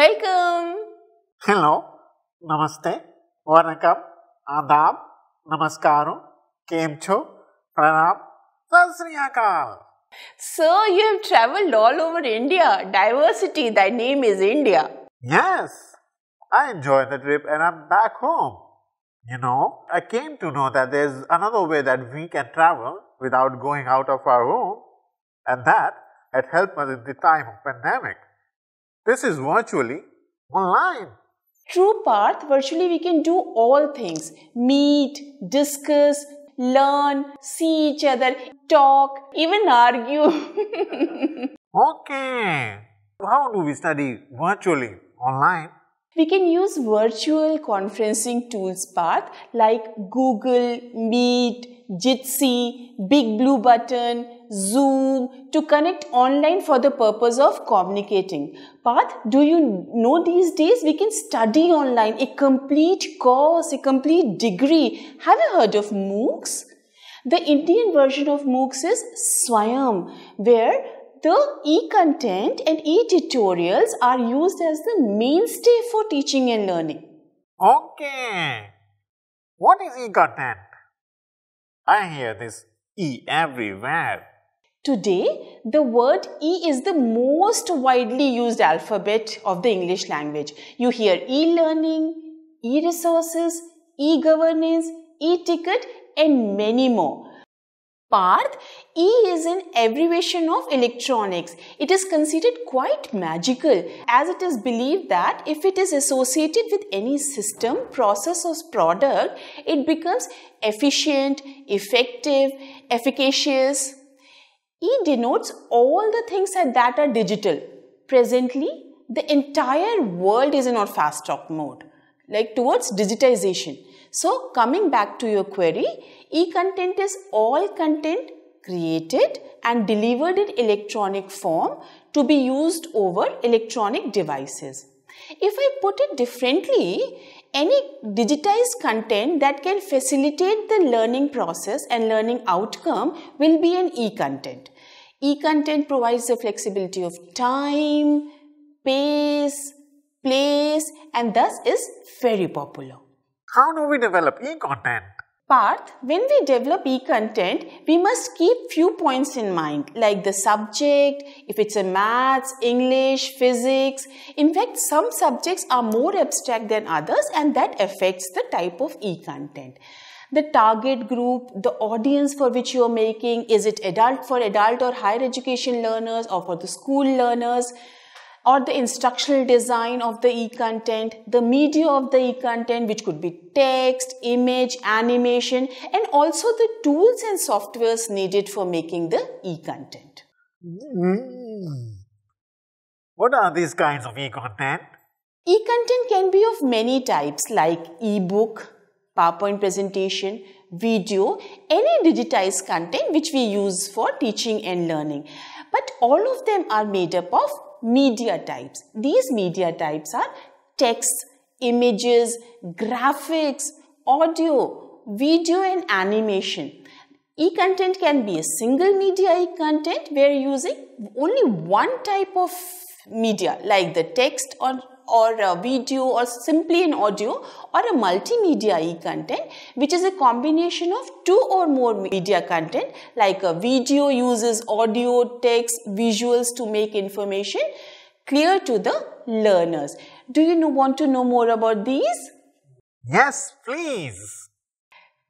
Welcome. Hello, Namaste, Vanakkam, Adab, Namaskaru, Kemcho, Pranam, Sasriyakal. Sir, you have traveled all over India. Diversity, thy name is India. Yes, I enjoyed the trip and I'm back home. You know, I came to know that there's another way that we can travel without going out of our home, and that had helped us in the time of pandemic. This is virtually online. True Path, virtually we can do all things. Meet, discuss, learn, see each other, talk, even argue. okay. How do we study virtually online? We can use virtual conferencing tools path like Google, Meet, Jitsi, Big Blue Button, Zoom to connect online for the purpose of communicating. Path, do you know these days we can study online a complete course, a complete degree. Have you heard of MOOCs? The Indian version of MOOCs is Swayam, where the e-content and e-tutorials are used as the mainstay for teaching and learning. Okay. What is e-content? I hear this e everywhere. Today, the word e is the most widely used alphabet of the English language. You hear e-learning, e-resources, e-governance, e-ticket and many more path, E is an abbreviation of electronics. It is considered quite magical as it is believed that if it is associated with any system, process or product, it becomes efficient, effective, efficacious. E denotes all the things that are digital. Presently, the entire world is in our fast talk mode, like towards digitization. So coming back to your query, e-content is all content created and delivered in electronic form to be used over electronic devices. If I put it differently, any digitized content that can facilitate the learning process and learning outcome will be an e-content. E-content provides the flexibility of time, pace, place and thus is very popular. How do we develop e-content? Parth, when we develop e-content, we must keep few points in mind like the subject, if it's a maths, English, physics. In fact, some subjects are more abstract than others and that affects the type of e-content the target group, the audience for which you are making, is it adult for adult or higher education learners or for the school learners? or the instructional design of the e-content, the media of the e-content which could be text, image, animation and also the tools and softwares needed for making the e-content. Hmm. What are these kinds of e-content? E-content can be of many types like e-book, PowerPoint presentation, video, any digitized content which we use for teaching and learning. But all of them are made up of media types. These media types are text, images, graphics, audio, video and animation. E-content can be a single media e-content where using only one type of media like the text or or video or simply an audio or a multimedia e-content which is a combination of two or more media content like a video uses audio, text, visuals to make information clear to the learners. Do you want to know more about these? Yes, please.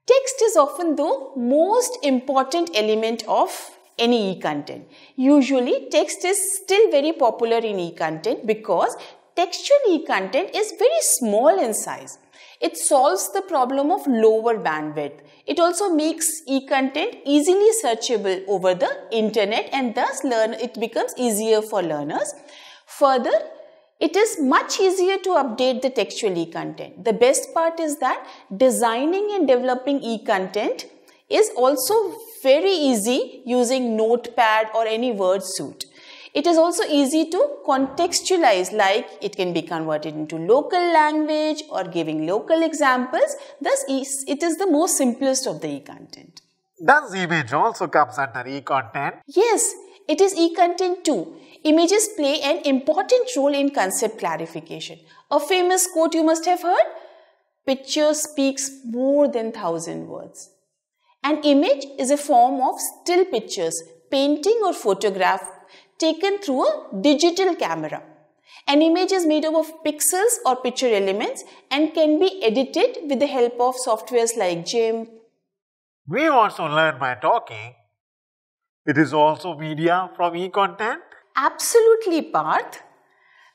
Text is often the most important element of any e-content. Usually text is still very popular in e-content because textual content is very small in size. It solves the problem of lower bandwidth. It also makes e-content easily searchable over the internet and thus learn it becomes easier for learners. Further, it is much easier to update the textual e-content. The best part is that designing and developing e-content is also very easy using notepad or any word suite. It is also easy to contextualize like it can be converted into local language or giving local examples. Thus, it is the most simplest of the e-content. Does image also comes under e-content? Yes, it is e-content too. Images play an important role in concept clarification. A famous quote you must have heard, picture speaks more than thousand words. An image is a form of still pictures, painting or photograph taken through a digital camera. An image is made up of pixels or picture elements and can be edited with the help of softwares like GIMP. We also learn by talking. It is also media from e-content. Absolutely, Parth.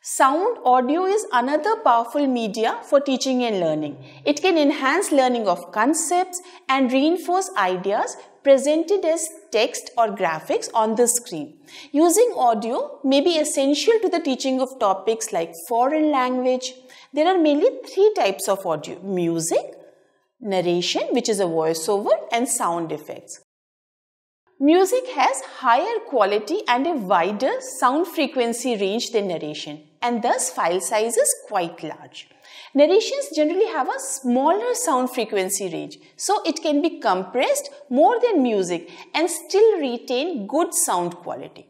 Sound audio is another powerful media for teaching and learning. It can enhance learning of concepts and reinforce ideas presented as text or graphics on the screen. Using audio may be essential to the teaching of topics like foreign language. There are mainly three types of audio, music, narration which is a voiceover and sound effects. Music has higher quality and a wider sound frequency range than narration and thus file size is quite large. Narrations generally have a smaller sound frequency range, so it can be compressed more than music and still retain good sound quality.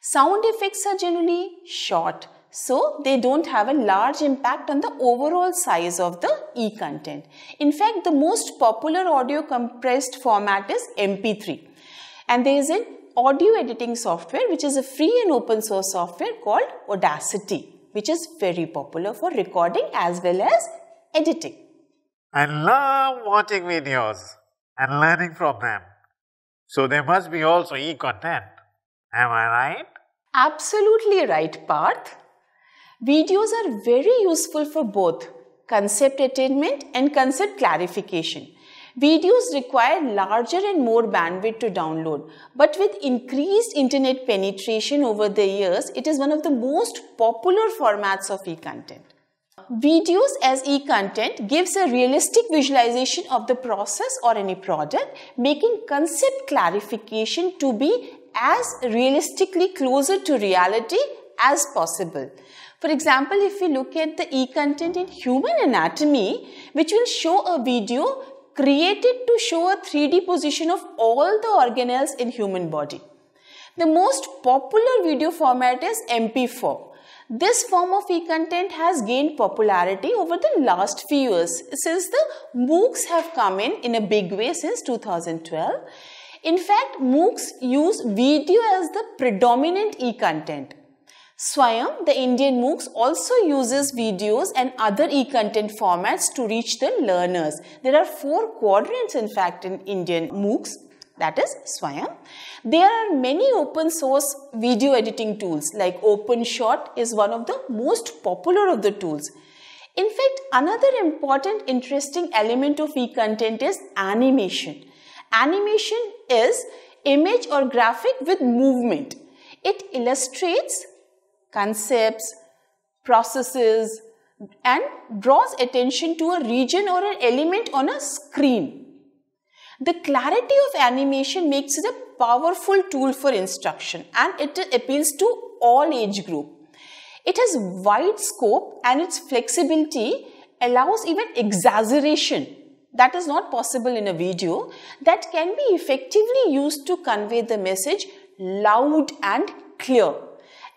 Sound effects are generally short, so they don't have a large impact on the overall size of the e-content. In fact, the most popular audio compressed format is MP3 and there is an audio editing software which is a free and open source software called Audacity which is very popular for recording as well as editing. I love watching videos and learning from them. So there must be also e-content. Am I right? Absolutely right, Parth. Videos are very useful for both concept attainment and concept clarification. Videos require larger and more bandwidth to download. But with increased internet penetration over the years, it is one of the most popular formats of e-content. Videos as e-content gives a realistic visualization of the process or any product, making concept clarification to be as realistically closer to reality as possible. For example, if we look at the e-content in human anatomy, which will show a video created to show a 3D position of all the organelles in human body. The most popular video format is MP4. This form of e-content has gained popularity over the last few years since the MOOCs have come in in a big way since 2012. In fact, MOOCs use video as the predominant e-content. Swayam, the Indian MOOCs also uses videos and other e-content formats to reach the learners. There are four quadrants in fact in Indian MOOCs that is Swayam. There are many open source video editing tools like OpenShot is one of the most popular of the tools. In fact, another important interesting element of e-content is animation. Animation is image or graphic with movement. It illustrates concepts, processes, and draws attention to a region or an element on a screen. The clarity of animation makes it a powerful tool for instruction and it appeals to all age group. It has wide scope and its flexibility allows even exaggeration that is not possible in a video that can be effectively used to convey the message loud and clear.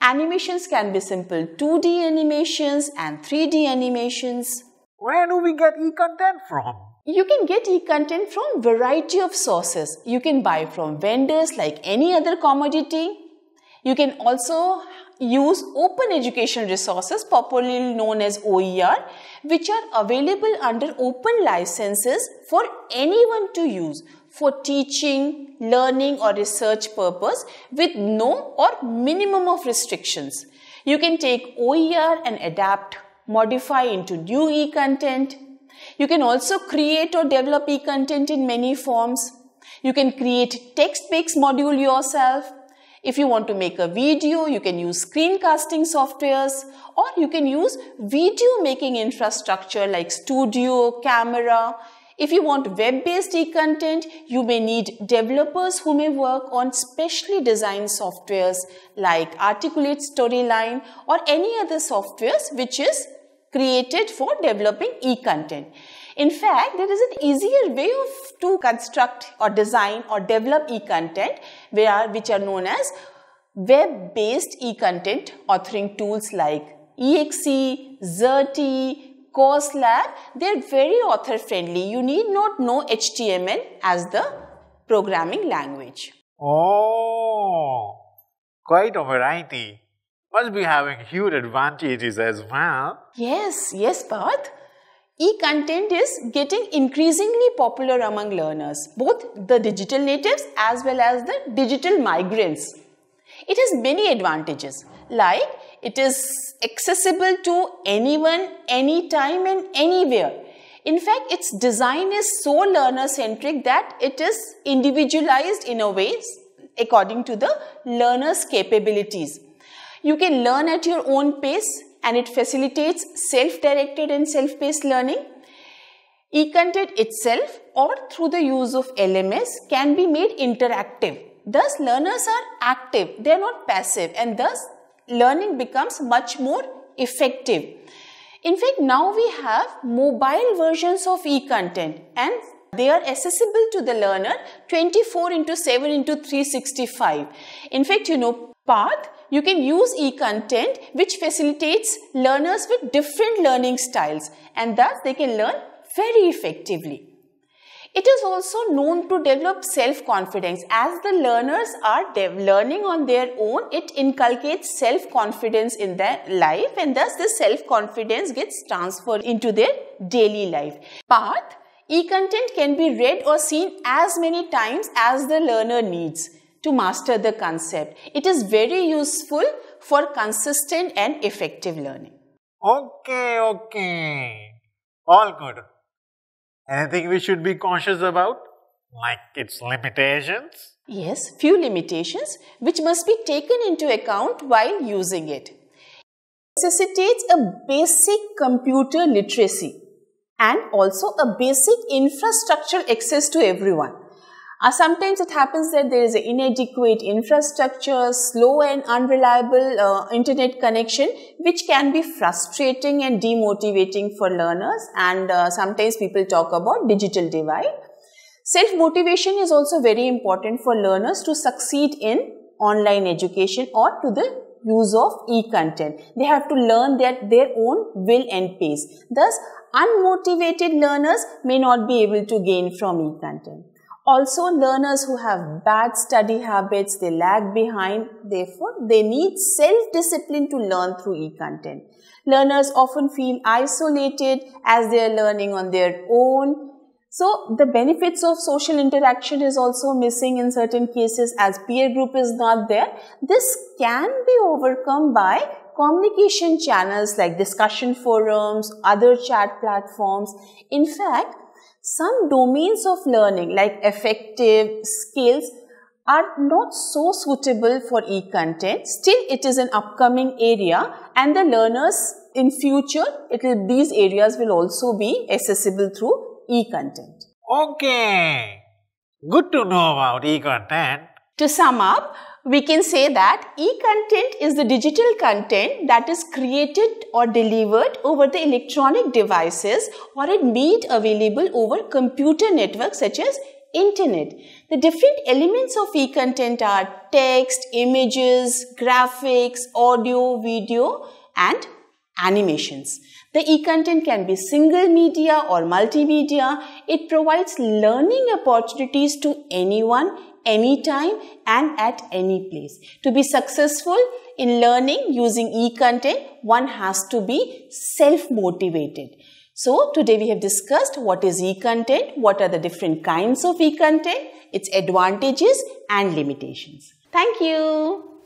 Animations can be simple 2D animations and 3D animations. Where do we get e-content from? You can get e-content from variety of sources. You can buy from vendors like any other commodity. You can also use open education resources popularly known as OER which are available under open licenses for anyone to use for teaching, learning or research purpose with no or minimum of restrictions. You can take OER and adapt, modify into new e-content. You can also create or develop e-content in many forms. You can create text-based module yourself. If you want to make a video, you can use screencasting softwares or you can use video making infrastructure like studio, camera, if you want web-based e-content, you may need developers who may work on specially designed softwares like Articulate Storyline or any other softwares which is created for developing e-content. In fact, there is an easier way of to construct or design or develop e-content which are known as web-based e-content authoring tools like EXE, Xerti, CourseLab, they're very author friendly. You need not know HTML as the programming language. Oh, quite a variety. Must be having huge advantages as well. Yes, yes, Path. E-content is getting increasingly popular among learners, both the digital natives as well as the digital migrants. It has many advantages like it is accessible to anyone, anytime and anywhere. In fact, its design is so learner centric that it is individualized in a way according to the learner's capabilities. You can learn at your own pace and it facilitates self-directed and self-paced learning. E-content itself or through the use of LMS can be made interactive. Thus, learners are active, they are not passive and thus learning becomes much more effective. In fact, now we have mobile versions of e-content and they are accessible to the learner 24 into 7 into 365. In fact, you know, path, you can use e-content which facilitates learners with different learning styles and thus they can learn very effectively. It is also known to develop self-confidence. As the learners are learning on their own, it inculcates self-confidence in their life and thus this self-confidence gets transferred into their daily life. Path E-content can be read or seen as many times as the learner needs to master the concept. It is very useful for consistent and effective learning. Okay, okay. All good. Anything we should be conscious about? Like its limitations? Yes, few limitations which must be taken into account while using it. It necessitates a basic computer literacy and also a basic infrastructural access to everyone. Uh, sometimes it happens that there is inadequate infrastructure, slow and unreliable uh, internet connection, which can be frustrating and demotivating for learners. And uh, sometimes people talk about digital divide. Self-motivation is also very important for learners to succeed in online education or to the use of e-content. They have to learn that their own will and pace. Thus, unmotivated learners may not be able to gain from e-content. Also, learners who have bad study habits, they lag behind. Therefore, they need self-discipline to learn through e-content. Learners often feel isolated as they are learning on their own. So, the benefits of social interaction is also missing in certain cases as peer group is not there. This can be overcome by communication channels like discussion forums, other chat platforms. In fact, some domains of learning like effective skills are not so suitable for e-content. Still, it is an upcoming area and the learners in future, will, these areas will also be accessible through e-content. Okay, good to know about e-content. To sum up, we can say that e-content is the digital content that is created or delivered over the electronic devices or it made available over computer networks such as internet. The different elements of e-content are text, images, graphics, audio, video and animations. The e-content can be single media or multimedia. It provides learning opportunities to anyone any time and at any place. To be successful in learning using e-content, one has to be self-motivated. So today we have discussed what is e-content, what are the different kinds of e-content, its advantages and limitations. Thank you.